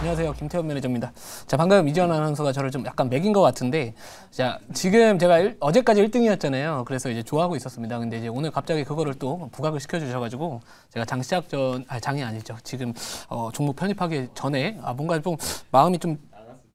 안녕하세요. 김태현 매니저입니다. 자, 방금 이지원 아나운서가 저를 좀 약간 매긴 것 같은데, 자, 지금 제가 일, 어제까지 1등이었잖아요. 그래서 이제 좋아하고 있었습니다. 근데 이제 오늘 갑자기 그거를 또 부각을 시켜주셔가지고, 제가 장 시작 전, 아, 장이 아니죠. 지금, 어, 종목 편입하기 전에, 아, 뭔가 좀 마음이 좀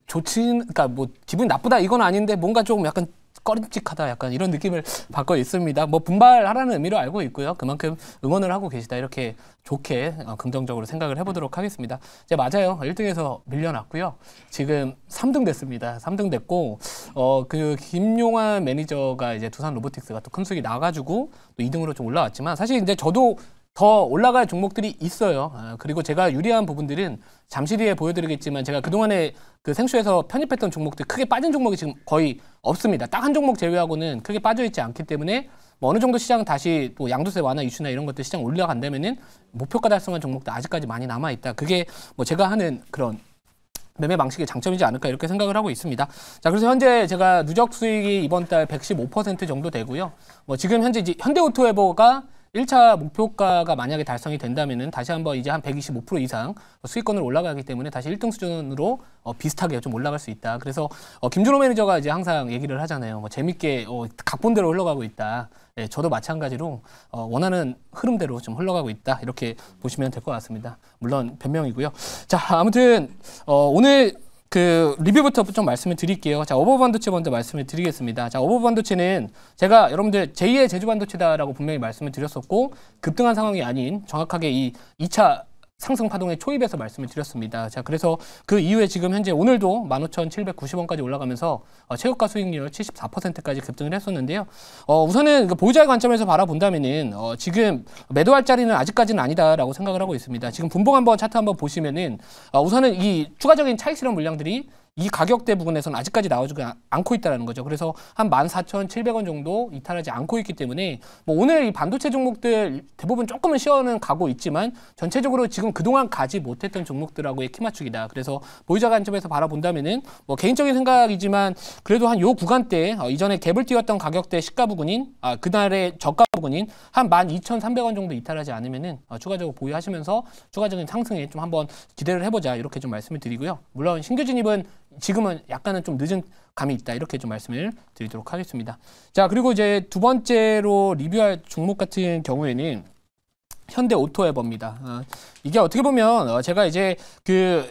좋진, 그러니까 뭐 기분이 나쁘다 이건 아닌데, 뭔가 조금 약간 꺼림칙하다 약간 이런 느낌을 받고 있습니다. 뭐 분발하라는 의미로 알고 있고요. 그만큼 응원을 하고 계시다 이렇게 좋게 어, 긍정적으로 생각을 해보도록 하겠습니다. 이제 맞아요. 1등에서 밀려났고요. 지금 3등 됐습니다. 3등 됐고 어 그 김용환 매니저가 이제 두산 로보틱스가 또큰수이 나가지고 또 2등으로 좀 올라왔지만 사실 이제 저도 더 올라갈 종목들이 있어요. 아, 그리고 제가 유리한 부분들은 잠시 뒤에 보여드리겠지만 제가 그동안에 그 생수에서 편입했던 종목들 크게 빠진 종목이 지금 거의 없습니다. 딱 한 종목 제외하고는 크게 빠져있지 않기 때문에 뭐 어느 정도 시장 다시 또 양도세 완화 이슈나 이런 것들 시장 올라간다면은 목표가 달성한 종목도 아직까지 많이 남아있다. 그게 뭐 제가 하는 그런 매매 방식의 장점이지 않을까 이렇게 생각을 하고 있습니다. 자, 그래서 현재 제가 누적 수익이 이번 달 115% 정도 되고요. 뭐 지금 현재 현대오토웨버가 1차 목표가가 만약에 달성이 된다면은 다시 한번 이제 한 125% 이상 수익권을 올라가기 때문에 다시 1등 수준으로 어, 비슷하게 좀 올라갈 수 있다. 그래서 어, 김준호 매니저가 이제 항상 얘기를 하잖아요. 뭐 재밌게 어, 각본대로 흘러가고 있다. 예, 저도 마찬가지로 어, 원하는 흐름대로 좀 흘러가고 있다. 이렇게 보시면 될 것 같습니다. 물론 변명이고요. 자, 아무튼 어, 오늘 그 리뷰부터 좀 말씀을 드릴게요. 자, 어버반도체 먼저 말씀을 드리겠습니다. 자, 어버반도체는 제가 여러분들 제2의 제주반도체다라고 분명히 말씀을 드렸었고 급등한 상황이 아닌 정확하게 이 2차 상승 파동의 초입에서 말씀을 드렸습니다. 자, 그래서 그 이후에 지금 현재 오늘도 15,790원까지 올라가면서 어, 최고가 수익률 74%까지 급등을 했었는데요. 어, 우선은 그 보유자의 관점에서 바라본다면은 어, 지금 매도할 자리는 아직까지는 아니다라고 생각을 하고 있습니다. 지금 분봉 한번 차트 한번 보시면은 어, 우선은 이 추가적인 차익 실현 물량들이 이 가격대 부분에서는 아직까지 나오지 않고 있다는 거죠. 그래서 한 14,700원 정도 이탈하지 않고 있기 때문에 뭐 오늘 이 반도체 종목들 대부분 조금은 시원는 가고 있지만 전체적으로 지금 그동안 가지 못했던 종목들하고의 키맞추기다. 그래서 보유자 관점에서 바라본다면은 뭐 개인적인 생각이지만 그래도 한 요구간때 어, 이전에 갭을 띄웠던 가격대 시가 부근인 아, 그날의 저가 부근인 한 12,300원 정도 이탈하지 않으면은 어, 추가적으로 보유하시면서 추가적인 상승에 좀 한번 기대를 해보자 이렇게 좀 말씀을 드리고요. 물론 신규 진입은 지금은 약간은 좀 늦은 감이 있다 이렇게 좀 말씀을 드리도록 하겠습니다. 자 그리고 이제 두 번째로 리뷰할 종목 같은 경우에는 현대 오토에버입니다. 어, 이게 어떻게 보면 어, 제가 이제 그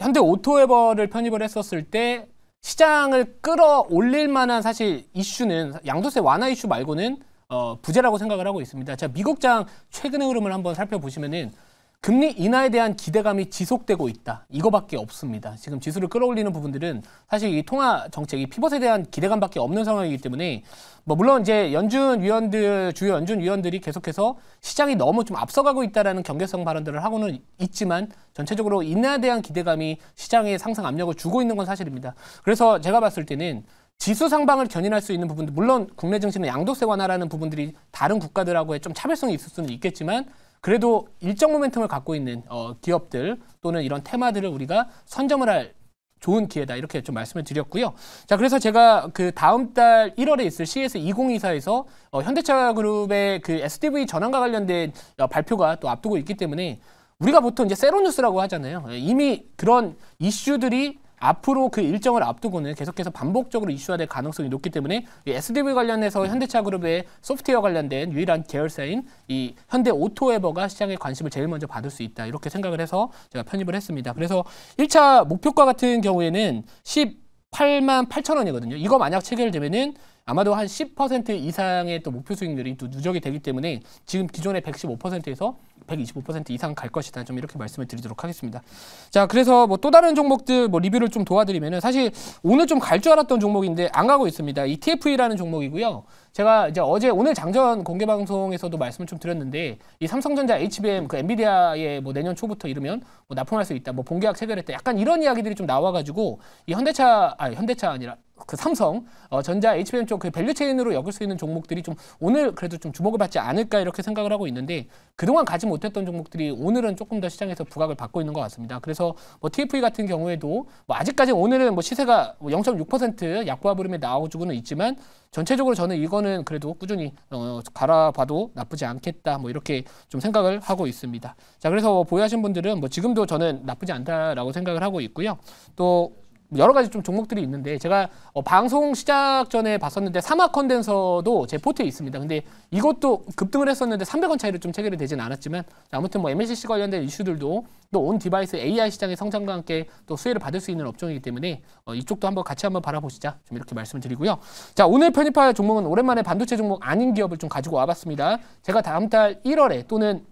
현대 오토에버를 편입을 했었을 때 시장을 끌어올릴 만한 사실 이슈는 양도세 완화 이슈 말고는 어, 부재라고 생각을 하고 있습니다. 자 미국장 최근의 흐름을 한번 살펴보시면은 금리 인하에 대한 기대감이 지속되고 있다. 이거밖에 없습니다. 지금 지수를 끌어올리는 부분들은 사실 이 통화 정책이 피벗에 대한 기대감밖에 없는 상황이기 때문에 뭐 물론 이제 연준 위원들 주요 연준 위원들이 계속해서 시장이 너무 좀 앞서가고 있다라는 경계성 발언들을 하고는 있지만 전체적으로 인하에 대한 기대감이 시장에 상승 압력을 주고 있는 건 사실입니다. 그래서 제가 봤을 때는 지수 상방을 견인할 수 있는 부분들 물론 국내 증시는 양도세 완화라는 부분들이 다른 국가들하고의 좀 차별성이 있을 수는 있겠지만 그래도 일정 모멘텀을 갖고 있는 어, 기업들 또는 이런 테마들을 우리가 선점을 할 좋은 기회다 이렇게 좀 말씀을 드렸고요. 자 그래서 제가 그 다음 달 1월에 있을 CS 2024에서 어, 현대차 그룹의 그 SDV 전환과 관련된 어, 발표가 또 앞두고 있기 때문에 우리가 보통 이제 세로뉴스라고 하잖아요. 예, 이미 그런 이슈들이 앞으로 그 일정을 앞두고는 계속해서 반복적으로 이슈화될 가능성이 높기 때문에 SDV 관련해서 현대차 그룹의 소프트웨어 관련된 유일한 계열사인 이 현대 오토에버가 시장의 관심을 제일 먼저 받을 수 있다 이렇게 생각을 해서 제가 편입을 했습니다. 그래서 1차 목표가 같은 경우에는 18만 8천 원이거든요. 이거 만약 체결되면은 아마도 한 10% 이상의 또 목표 수익률이 또 누적이 되기 때문에 지금 기존의 115%에서 125% 이상 갈 것이다. 좀 이렇게 말씀을 드리도록 하겠습니다. 자, 그래서 뭐 또 다른 종목들 뭐 리뷰를 좀 도와드리면은 사실 오늘 좀 갈 줄 알았던 종목인데 안 가고 있습니다. ETF라는 종목이고요. 제가 이제 어제 오늘 장전 공개 방송에서도 말씀을 좀 드렸는데 이 삼성전자 HBM 그 엔비디아의 뭐 내년 초부터 이르면 뭐 납품할 수 있다. 뭐 본계약 체결했다. 약간 이런 이야기들이 좀 나와 가지고 이 현대차 아 현대차 아니라 그 삼성 어, 전자 HBM 쪽 그 밸류체인으로 엮을 수 있는 종목들이 좀 오늘 그래도 좀 주목을 받지 않을까 이렇게 생각을 하고 있는데 그동안 가지 못했던 종목들이 오늘은 조금 더 시장에서 부각을 받고 있는 것 같습니다. 그래서 뭐 TFE 같은 경우에도 뭐 아직까지 오늘은 뭐 시세가 0.6% 약보합 흐름에 나오고는 있지만 전체적으로 저는 이거는 그래도 꾸준히 어, 갈아봐도 나쁘지 않겠다 뭐 이렇게 좀 생각을 하고 있습니다. 자 그래서 보유하신 분들은 뭐 지금도 저는 나쁘지 않다라고 생각을 하고 있고요. 또 여러 가지 좀 종목들이 있는데 제가 어, 방송 시작 전에 봤었는데 사마 컨덴서도 제 포트에 있습니다. 근데 이것도 급등을 했었는데 300원 차이로 좀 체결이 되진 않았지만 아무튼 뭐 MLCC 관련된 이슈들도 또 온 디바이스 AI 시장의 성장과 함께 또 수혜를 받을 수 있는 업종이기 때문에 어, 이쪽도 한번 같이 한번 바라보시자 좀 이렇게 말씀을 드리고요. 자 오늘 편입할 종목은 오랜만에 반도체 종목 아닌 기업을 좀 가지고 와봤습니다. 제가 다음 달 1월에 또는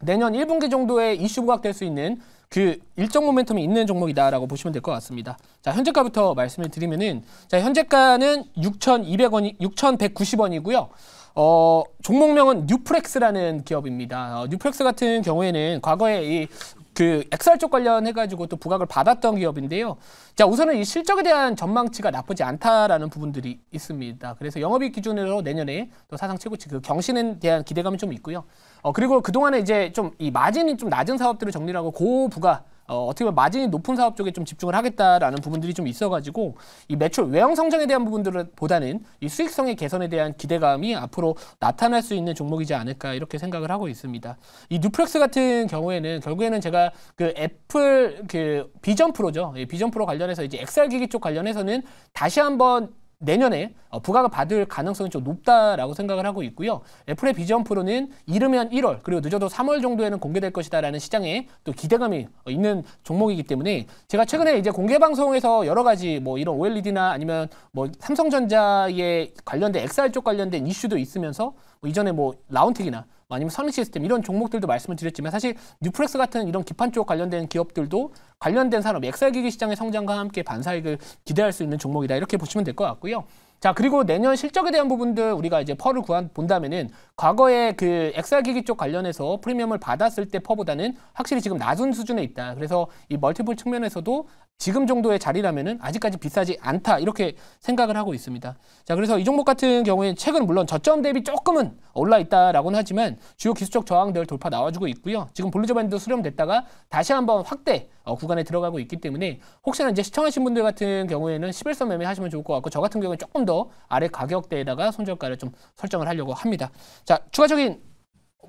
내년 1분기 정도에 이슈 부각될 수 있는 그 일정 모멘텀이 있는 종목이다라고 보시면 될 것 같습니다. 자, 현재가부터 말씀을 드리면은 자, 현재가는 6,200원이 6,190원이고요. 어, 종목명은 뉴프렉스라는 기업입니다. 어, 뉴프렉스 같은 경우에는 과거에 이 그 엑셀 쪽 관련해가지고 또 부각을 받았던 기업인데요. 자, 우선은 이 실적에 대한 전망치가 나쁘지 않다라는 부분들이 있습니다. 그래서 영업이익 기준으로 내년에 또 사상 최고치 그 경신에 대한 기대감이 좀 있고요. 어, 그리고 그동안에 이제 좀 이 마진이 좀 낮은 사업들을 정리하고 고부가 어, 어떻게 보면 마진이 높은 사업 쪽에 좀 집중을 하겠다라는 부분들이 좀 있어가지고 이 매출 외형 성장에 대한 부분들보다는 이 수익성의 개선에 대한 기대감이 앞으로 나타날 수 있는 종목이지 않을까 이렇게 생각을 하고 있습니다. 이 뉴플렉스 같은 경우에는 결국에는 제가 그 애플 그 비전 프로죠. 비전 프로 관련해서 이제 XR 기기 쪽 관련해서는 다시 한번 내년에 어, 부각을 받을 가능성이 좀 높다라고 생각을 하고 있고요. 애플의 비전 프로는 이르면 1월 그리고 늦어도 3월 정도에는 공개될 것이다라는 시장에 또 기대감이 어, 있는 종목이기 때문에 제가 최근에 이제 공개 방송에서 여러 가지 뭐 이런 OLED나 아니면 뭐 삼성전자에 관련된 XR 쪽 관련된 이슈도 있으면서 뭐 이전에 뭐 라운텍이나 아니면 선익 시스템 이런 종목들도 말씀을 드렸지만 사실 뉴플렉스 같은 이런 기판 쪽 관련된 기업들도 관련된 산업 엑셀기기 시장의 성장과 함께 반사익을 그 기대할 수 있는 종목이다 이렇게 보시면 될 것 같고요. 자 그리고 내년 실적에 대한 부분들 우리가 이제 퍼를 구한 본다면은 과거에 그 엑셀 기기 쪽 관련해서 프리미엄을 받았을 때 퍼보다는 확실히 지금 낮은 수준에 있다. 그래서 이 멀티플 측면에서도 지금 정도의 자리라면은 아직까지 비싸지 않다 이렇게 생각을 하고 있습니다. 자 그래서 이 종목 같은 경우에는 최근 물론 저점 대비 조금은 올라 있다라고는 하지만 주요 기술적 저항들 돌파 나와주고 있고요. 지금 볼리저 밴드 수렴됐다가 다시 한번 확대 어, 구간에 들어가고 있기 때문에 혹시나 이제 시청하신 분들 같은 경우에는 11선 매매 하시면 좋을 것 같고 저 같은 경우는 조금 더 아래 가격대에다가 손절가를 좀 설정을 하려고 합니다. 자 추가적인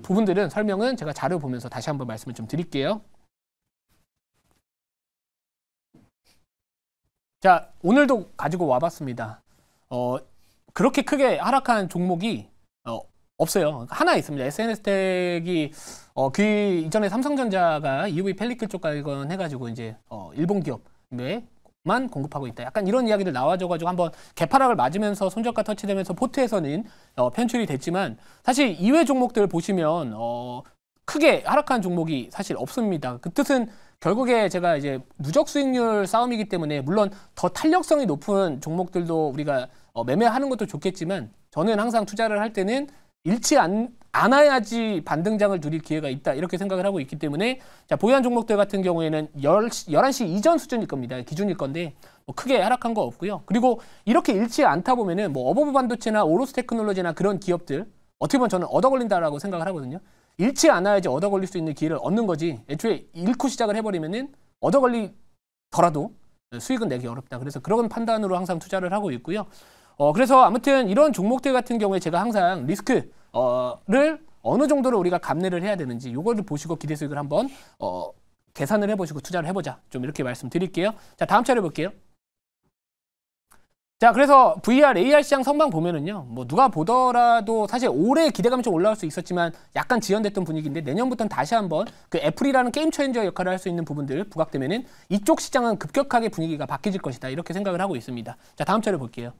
부분들은 설명은 제가 자료 보면서 다시 한번 말씀을 좀 드릴게요. 자, 오늘도 가지고 와봤습니다. 어, 그렇게 크게 하락한 종목이 어, 없어요. 하나 있습니다. SNS텍이 어, 그 이전에 삼성전자가 EUV 펠리클 쪽 발견 해가지고 이제 어, 일본 기업만 공급하고 있다. 약간 이런 이야기들 나와줘가지고 한번 개파락을 맞으면서 손절과 터치되면서 포트에서는 어, 편출이 됐지만 사실 이외 종목들 보시면 어, 크게 하락한 종목이 사실 없습니다. 그 뜻은 결국에 제가 이제 누적 수익률 싸움이기 때문에 물론 더 탄력성이 높은 종목들도 우리가 어, 매매하는 것도 좋겠지만 저는 항상 투자를 할 때는 잃지 않아야지 반등장을 누릴 기회가 있다 이렇게 생각을 하고 있기 때문에 자 보유한 종목들 같은 경우에는 10시, 11시 이전 수준일 겁니다. 기준일 건데 뭐 크게 하락한 거 없고요. 그리고 이렇게 잃지 않다 보면은 뭐 어버브 반도체나 오로스 테크놀로지나 그런 기업들 어떻게 보면 저는 얻어 걸린다라고 생각을 하거든요. 잃지 않아야지 얻어 걸릴 수 있는 기회를 얻는 거지. 애초에 잃고 시작을 해버리면은 얻어 걸리더라도 수익은 내기 어렵다. 그래서 그런 판단으로 항상 투자를 하고 있고요. 어, 그래서 아무튼 이런 종목들 같은 경우에 제가 항상 리스크를 어, 어느 정도로 우리가 감내를 해야 되는지 이거를 보시고 기대 수익을 한번 어, 계산을 해보시고 투자를 해보자. 좀 이렇게 말씀드릴게요. 자, 다음 차례 볼게요. 자, 그래서 VR, AR 시장 선방 보면은요, 뭐 누가 보더라도 사실 올해 기대감이 좀 올라올 수 있었지만 약간 지연됐던 분위기인데 내년부터는 다시 한번 그 애플이라는 게임 체인저 역할을 할 수 있는 부분들 부각되면은 이쪽 시장은 급격하게 분위기가 바뀌질 것이다 이렇게 생각을 하고 있습니다. 자, 다음 차례 볼게요.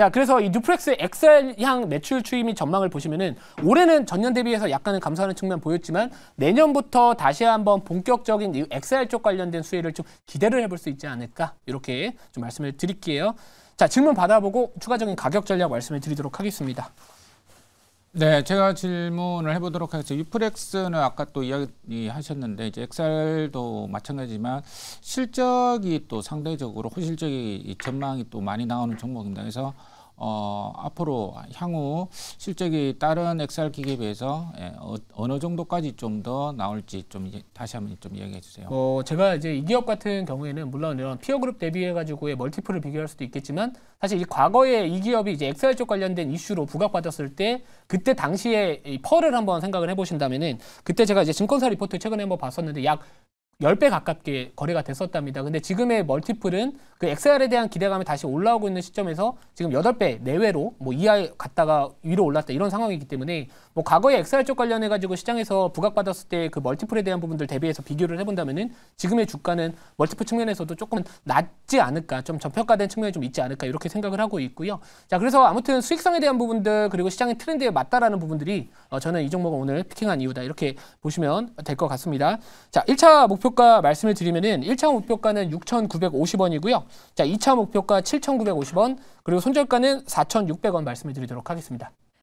자, 그래서 이뉴플렉스의 엑셀향 매출 추이 및 전망을 보시면은 올해는 전년 대비해서 약간은 감소하는 측면 보였지만 내년부터 다시 한번 본격적인 이 엑셀 쪽 관련된 수혜를 좀 기대를 해볼 수 있지 않을까 이렇게 좀 말씀을 드릴게요. 자, 질문 받아보고 추가적인 가격 전략 말씀을 드리도록 하겠습니다. 네, 제가 질문을 해보도록 하겠습니다. 유프렉스는 아까 또 이야기하셨는데 이제 엑셀도 마찬가지지만 실적이 또 상대적으로 호실적이 전망이 또 많이 나오는 종목입니다. 그래서 어, 앞으로 향후 실적이 다른 엑셀 기기에 비해서 예, 어, 어느 정도까지 좀 더 나올지 좀 다시 한번 좀 이야기해 주세요. 어, 제가 이제 이 기업 같은 경우에는 물론 이런 피어 그룹 대비해 가지고의 멀티플을 비교할 수도 있겠지만 사실 이 과거에 이 기업이 이제 엑셀 쪽 관련된 이슈로 부각받았을 때 그때 당시에 이 펄을 한번 생각을 해 보신다면은 그때 제가 이제 증권사 리포트 최근에 한번 봤었는데 약 10배 가깝게 거래가 됐었답니다. 근데 지금의 멀티플은 그 XR에 대한 기대감이 다시 올라오고 있는 시점에서 지금 8배 내외로 뭐 이하 에 갔다가 위로 올랐다 이런 상황이기 때문에 뭐 과거에 XR 쪽 관련해 가지고 시장에서 부각받았을 때 그 멀티플에 대한 부분들 대비해서 비교를 해본다면은 지금의 주가는 멀티플 측면에서도 조금 낮지 않을까 좀 저평가된 측면이 좀 있지 않을까 이렇게 생각을 하고 있고요. 자 그래서 아무튼 수익성에 대한 부분들 그리고 시장의 트렌드에 맞다라는 부분들이 어, 저는 이 종목을 오늘 피킹한 이유다 이렇게 보시면 될 것 같습니다. 자 1차 목표 목표가 말씀을 드리면은 1차 목표가는 6,950원이고요. 자, 2차 목표가 7,950원, 그리고 손절가는 4,600원 말씀을 드리도록 하겠습니다.